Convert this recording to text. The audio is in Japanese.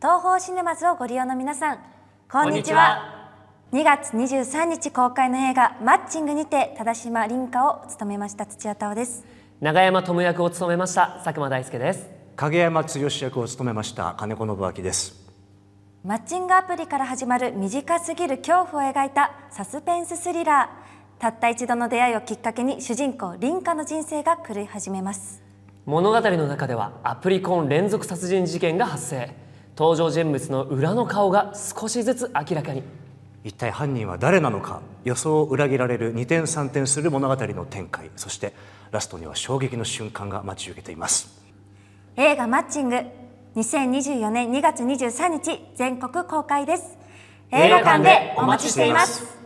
東方シネマズをご利用の皆さんこんにちは2月23日公開の映画マッチングにて忠島凛香を務めました土屋太鳳です永山智役を務めました佐久間大輔です影山剛役を務めました金子信明ですマッチングアプリから始まる短すぎる恐怖を描いたサスペンススリラーたった一度の出会いをきっかけに主人公凛香の人生が狂い始めます物語の中ではアプリコン連続殺人事件が発生登場人物の裏の顔が少しずつ明らかに一体犯人は誰なのか予想を裏切られる二転三転する物語の展開そしてラストには衝撃の瞬間が待ち受けています映画マッチング2024年2月23日全国公開です映画館でお待ちしています